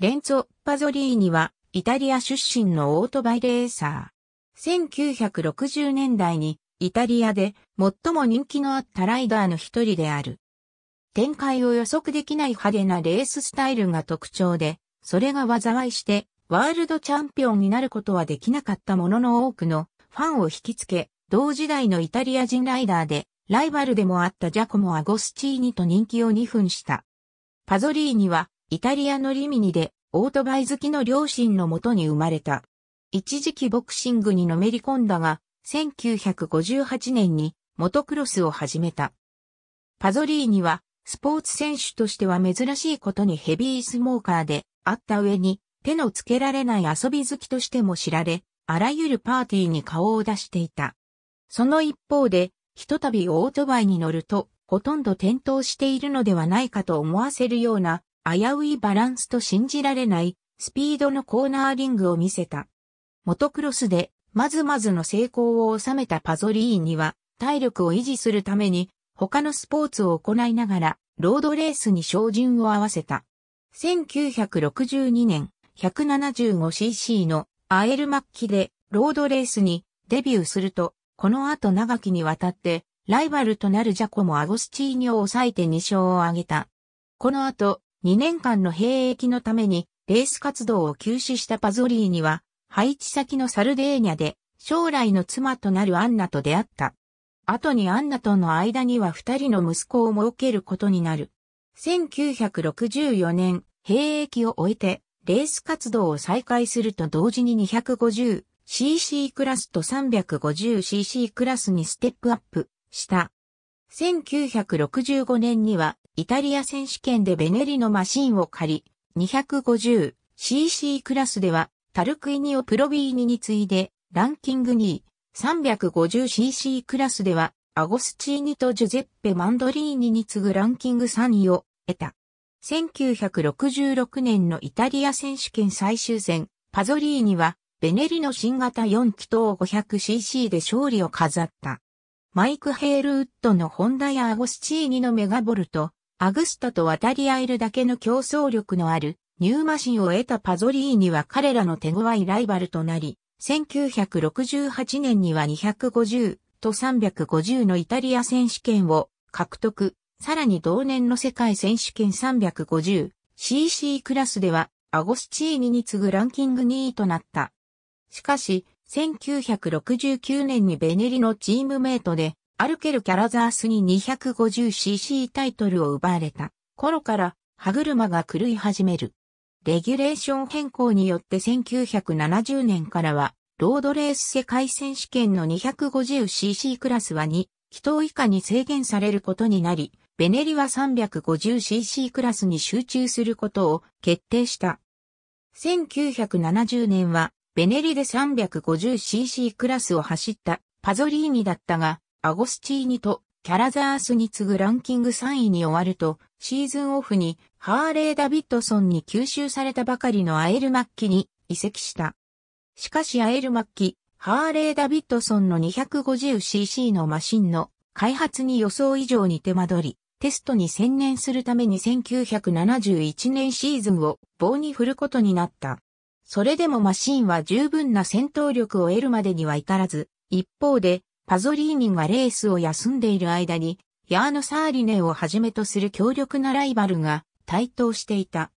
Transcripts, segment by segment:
レンツォ・パゾリーニは、イタリア出身のオートバイレーサー。1960年代に、イタリアで最も人気のあったライダーの一人である。展開を予測できない派手なレーススタイルが特徴で、それが災いして、ワールドチャンピオンになることはできなかったものの多くのファンを引きつけ、同時代のイタリア人ライダーで、ライバルでもあったジャコモ・アゴスチーニと人気を2分した。パゾリーニはイタリアのリミニでオートバイ好きの両親のもとに生まれた。一時期ボクシングにのめり込んだが、1958年にモトクロスを始めた。パゾリーニはスポーツ選手としては珍しいことにヘビースモーカーであった上に手のつけられない遊び好きとしても知られ、あらゆるパーティーに顔を出していた。その一方で、ひとたびオートバイに乗ると、ほとんど転倒しているのではないかと思わせるような危ういバランスと信じられないスピードのコーナーリングを見せた。モトクロスでまずまずの成功を収めたパゾリーニは体力を維持するために他のスポーツを行いながらロードレースに照準を合わせた。1962年 175cc のアエル末期でロードレースにデビューすると、この後長きにわたってライバルとなるジャコもアゴスチーニを抑えて2勝を挙げた。この後、2年間の兵役のためにレース活動を休止したパゾリーには、配置先のサルデーニャで将来の妻となるアンナと出会った。後にアンナとの間には二人の息子を設けることになる。1964年、兵役を終えて、レース活動を再開すると同時に 250cc クラスと 350cc クラスにステップアップした。1965年にはイタリア選手権でベネリのマシンを借り、250cc クラスではタルクイニオプロビーニに次いでランキング2位、350cc クラスではアゴスチーニとジュゼッペ・マンドリーニに次ぐランキング3位を得た。1966年のイタリア選手権最終戦、パゾリーニは、ベネリの新型4気筒 500cc で勝利を飾った。マイク・ヘールウッドのホンダやアゴスチーニのメガボルト、アグスタと渡り合えるだけの競争力のある、ニューマシンを得たパゾリーニは彼らの手強いライバルとなり、1968年には250と350のイタリア選手権を獲得、さらに同年の世界選手権 350cc クラスではアゴスチーニに次ぐランキング2位となった。しかし、1969年にベネリのチームメイトで歩けるキャラザースに 250cc タイトルを奪われた頃から歯車が狂い始める。レギュレーション変更によって1970年からは、ロードレース世界選手権の 250cc クラスは2、気筒以下に制限されることになり、ベネリは 350cc クラスに集中することを決定した。1970年は、ベネリで 350cc クラスを走ったパゾリーニだったが、アゴスチーニとキャラザースに次ぐランキング3位に終わると、シーズンオフにハーレー・ダビッドソンに吸収されたばかりのアエル・マッキに移籍した。しかしアエル・マッキ、ハーレー・ダビッドソンの 250cc のマシンの開発に予想以上に手間取り、テストに専念するために1971年シーズンを棒に振ることになった。それでもマシンは十分な戦闘力を得るまでには至らず、一方でパゾリーニがレースを休んでいる間に、ヤーノ・サーリネをはじめとする強力なライバルが台頭していた。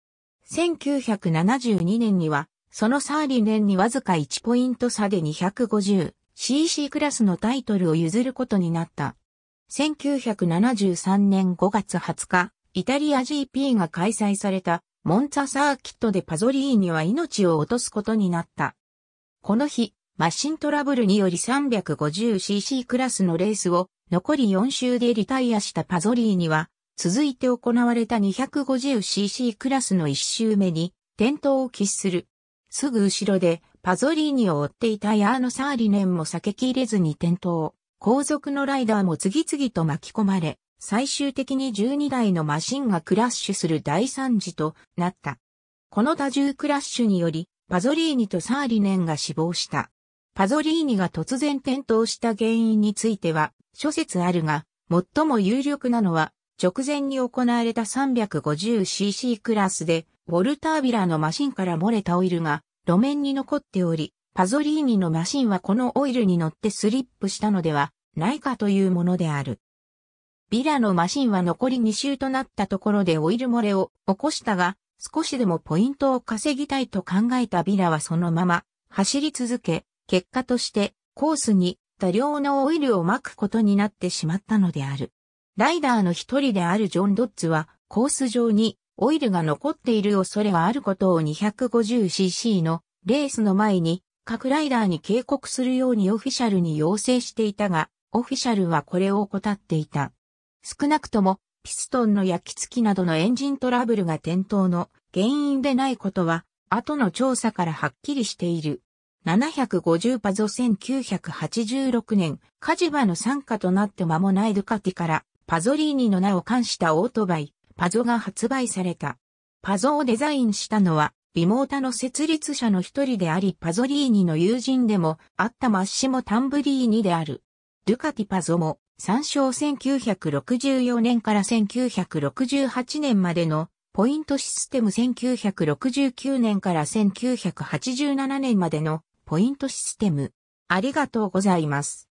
1972年には、そのサーリネにわずか1ポイント差で 250cc クラスのタイトルを譲ることになった。1973年5月20日、イタリア GP が開催されたモンツァサーキットでパゾリーニは命を落とすことになった。この日、マシントラブルにより 350cc クラスのレースを残り4周でリタイアしたパゾリーには、続いて行われた 250cc クラスの1周目に転倒を喫する。すぐ後ろでパゾリーニを追っていたヤーノ・サーリネンも避けきれずに転倒。後続のライダーも次々と巻き込まれ、最終的に12台のマシンがクラッシュする大惨事となった。この多重クラッシュにより、パゾリーニとサーリネンが死亡した。パゾリーニが突然転倒した原因については諸説あるが、最も有力なのは、直前に行われた 350cc クラスで、ウォルタービラのマシンから漏れたオイルが路面に残っており、パゾリーニのマシンはこのオイルに乗ってスリップしたのではないかというものである。ビラのマシンは残り2周となったところでオイル漏れを起こしたが、少しでもポイントを稼ぎたいと考えたビラはそのまま走り続け、結果としてコースに多量のオイルを撒くことになってしまったのである。ライダーの一人であるジョン・ドッツはコース上にオイルが残っている恐れがあることを 250cc のレースの前に各ライダーに警告するようにオフィシャルに要請していたが、オフィシャルはこれを怠っていた。少なくともピストンの焼き付きなどのエンジントラブルが点灯の原因でないことは後の調査からはっきりしている。750パゾ1986年、カジバの参加となって間もないドカティからパゾリーニの名を冠したオートバイ、パゾが発売された。パゾをデザインしたのは、ビモータの設立者の一人でありパゾリーニの友人でもあったマッシモ・タンブリーニである。ドゥカティパゾも、参照1964年から1968年までのポイントシステム1969年から1987年までのポイントシステム。ありがとうございます。